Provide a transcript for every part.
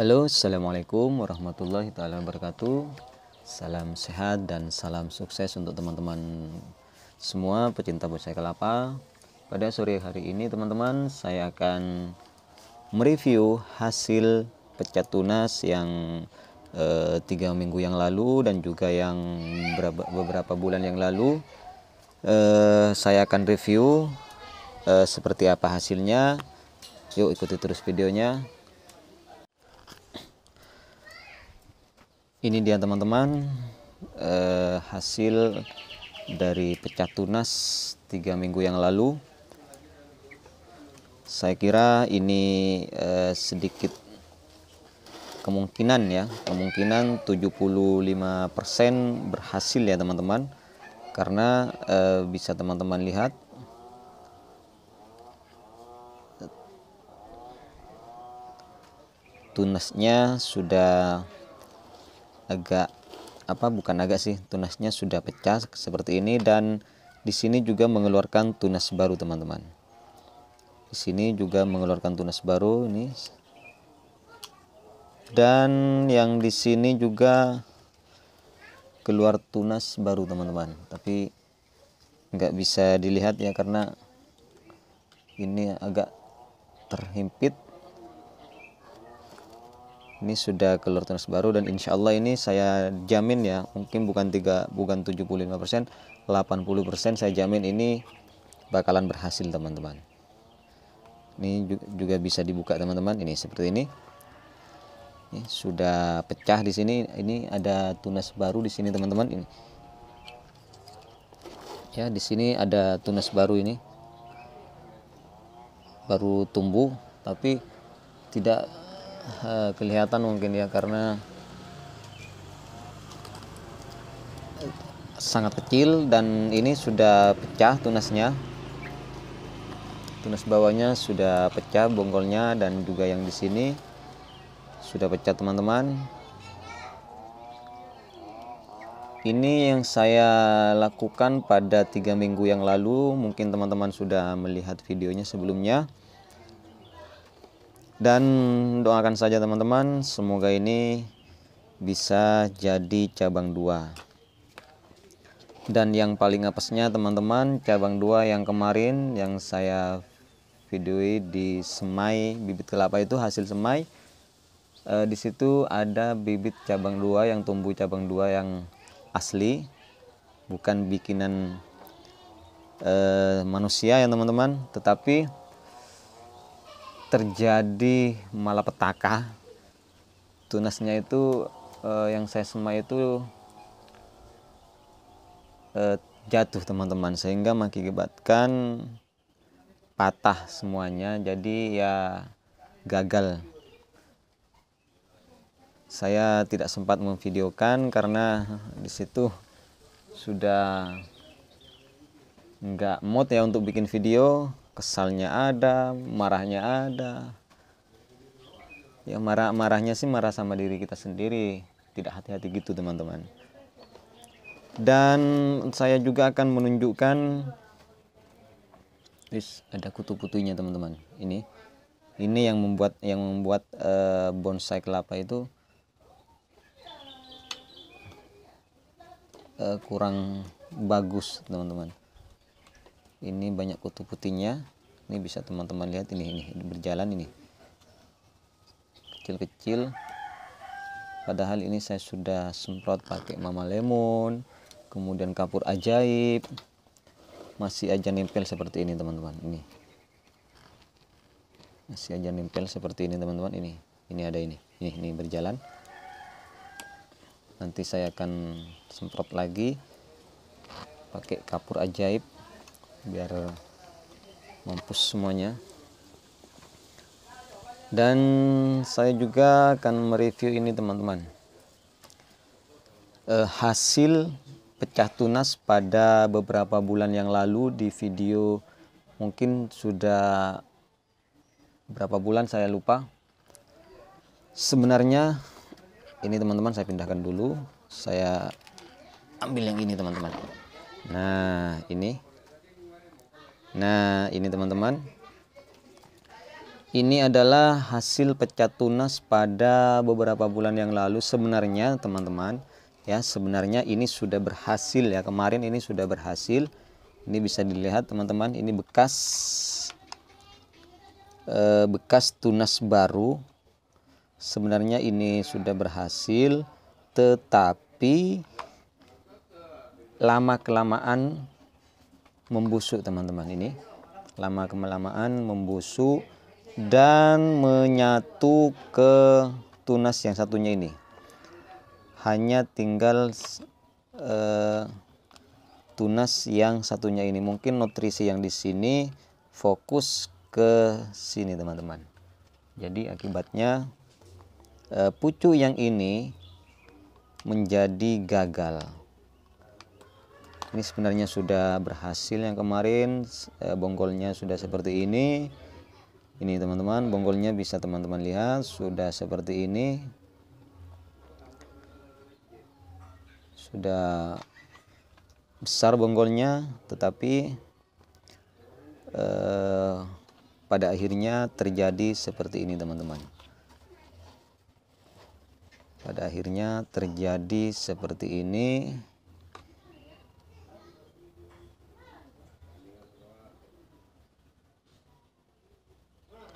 Halo, Assalamualaikum warahmatullahi taala wabarakatuh. Salam sehat dan salam sukses untuk teman-teman semua pecinta bonsai kelapa. Pada sore hari ini teman-teman, saya akan mereview hasil pecat tunas yang eh, tiga minggu yang lalu dan juga yang beberapa, beberapa bulan yang lalu. Eh, saya akan review eh, seperti apa hasilnya. Yuk ikuti terus videonya. ini dia teman-teman eh, hasil dari pecah tunas tiga minggu yang lalu saya kira ini eh, sedikit kemungkinan ya kemungkinan 75% berhasil ya teman-teman karena eh, bisa teman-teman lihat tunasnya sudah agak apa bukan agak sih tunasnya sudah pecah seperti ini dan di sini juga mengeluarkan tunas baru teman-teman di sini juga mengeluarkan tunas baru ini dan yang di sini juga keluar tunas baru teman-teman tapi nggak bisa dilihat ya karena ini agak terhimpit ini sudah keluar tunas baru dan insya Allah ini saya jamin ya mungkin bukan tiga bukan 75% 80% saya jamin ini bakalan berhasil teman-teman ini juga bisa dibuka teman-teman ini seperti ini ini sudah pecah di sini ini ada tunas baru di sini teman-teman ini ya di sini ada tunas baru ini baru tumbuh tapi tidak Eh, kelihatan mungkin ya karena sangat kecil dan ini sudah pecah tunasnya tunas bawahnya sudah pecah bonggolnya dan juga yang di sini sudah pecah teman-teman ini yang saya lakukan pada tiga minggu yang lalu mungkin teman-teman sudah melihat videonya sebelumnya dan doakan saja teman-teman, semoga ini bisa jadi cabang 2. Dan yang paling apesnya teman-teman, cabang 2 yang kemarin yang saya videoi di semai bibit kelapa itu hasil semai. E, di situ ada bibit cabang 2 yang tumbuh cabang 2 yang asli, bukan bikinan e, manusia ya teman-teman, tetapi terjadi malapetaka tunasnya itu eh, yang saya semai itu eh, jatuh teman-teman sehingga mengakibatkan patah semuanya jadi ya gagal saya tidak sempat memvideokan karena di situ sudah nggak mood ya untuk bikin video kesalnya ada marahnya ada ya marah marahnya sih marah sama diri kita sendiri tidak hati-hati gitu teman-teman dan saya juga akan menunjukkan Is, ada kutu-kutunya teman-teman ini ini yang membuat yang membuat uh, bonsai kelapa itu uh, kurang bagus teman-teman ini banyak kutu putihnya ini bisa teman-teman lihat ini ini berjalan ini kecil-kecil padahal ini saya sudah semprot pakai mama lemon kemudian kapur ajaib masih aja nempel seperti ini teman-teman ini masih aja nempel seperti ini teman-teman ini ini ada ini ini ini berjalan nanti saya akan semprot lagi pakai kapur ajaib biar mampus semuanya dan saya juga akan mereview ini teman-teman e, hasil pecah tunas pada beberapa bulan yang lalu di video mungkin sudah berapa bulan saya lupa sebenarnya ini teman-teman saya pindahkan dulu saya ambil yang ini teman-teman nah ini Nah, ini teman-teman. Ini adalah hasil pecat tunas pada beberapa bulan yang lalu sebenarnya teman-teman. Ya, sebenarnya ini sudah berhasil ya. Kemarin ini sudah berhasil. Ini bisa dilihat teman-teman, ini bekas eh, bekas tunas baru. Sebenarnya ini sudah berhasil, tetapi lama kelamaan membusuk teman-teman ini lama kemelamaan membusuk dan menyatu ke tunas yang satunya ini hanya tinggal eh, tunas yang satunya ini mungkin nutrisi yang di sini fokus ke sini teman-teman jadi akibatnya eh, pucuk yang ini menjadi gagal ini sebenarnya sudah berhasil yang kemarin eh, bonggolnya sudah seperti ini ini teman-teman bonggolnya bisa teman-teman lihat sudah seperti ini sudah besar bonggolnya tetapi eh, pada akhirnya terjadi seperti ini teman-teman pada akhirnya terjadi seperti ini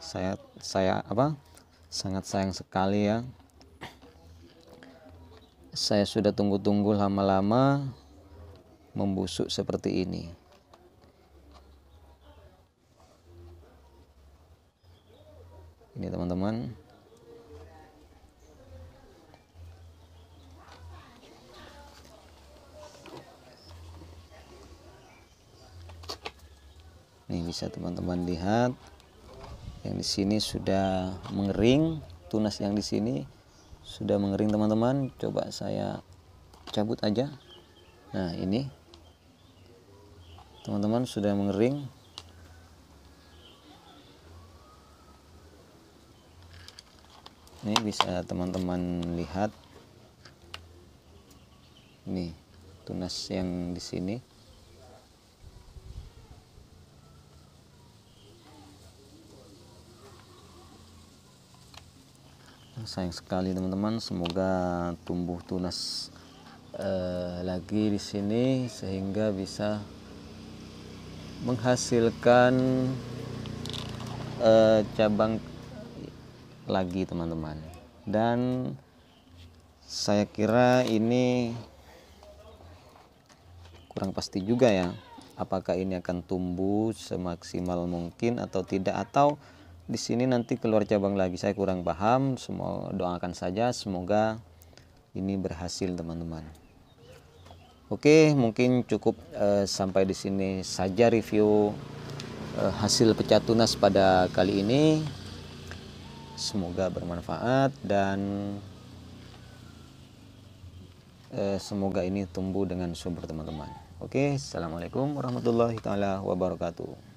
saya saya apa sangat sayang sekali ya saya sudah tunggu-tunggu lama-lama membusuk seperti ini. Ini teman-teman. ini bisa teman-teman lihat yang di sini sudah mengering tunas yang di sini sudah mengering teman-teman coba saya cabut aja nah ini teman-teman sudah mengering ini bisa teman-teman lihat Ini tunas yang di sini sayang sekali teman-teman semoga tumbuh tunas eh, lagi di sini sehingga bisa menghasilkan eh, cabang lagi teman-teman dan saya kira ini kurang pasti juga ya apakah ini akan tumbuh semaksimal mungkin atau tidak atau di sini nanti keluar cabang lagi saya kurang paham semua doakan saja semoga ini berhasil teman-teman Oke mungkin cukup eh, sampai di sini saja review eh, hasil pecah tunas pada kali ini semoga bermanfaat dan eh, semoga ini tumbuh dengan subur teman-teman Oke Assalamualaikum warahmatullahi taala wabarakatuh